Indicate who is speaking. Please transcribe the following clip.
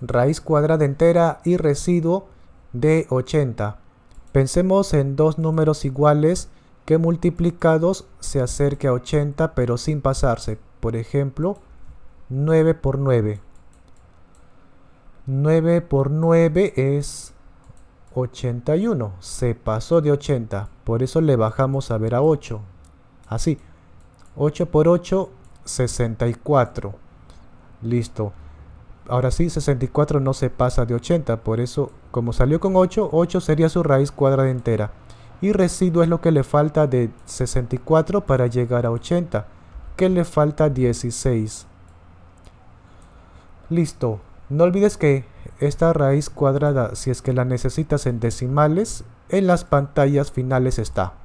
Speaker 1: raíz cuadrada entera y residuo de 80. Pensemos en dos números iguales que multiplicados se acerque a 80 pero sin pasarse. Por ejemplo, 9 por 9. 9 por 9 es 81. Se pasó de 80. Por eso le bajamos a ver a 8. Así. 8 por 8, 64. Listo. Ahora sí, 64 no se pasa de 80, por eso como salió con 8, 8 sería su raíz cuadrada entera. Y residuo es lo que le falta de 64 para llegar a 80, que le falta 16. Listo. No olvides que esta raíz cuadrada, si es que la necesitas en decimales, en las pantallas finales está.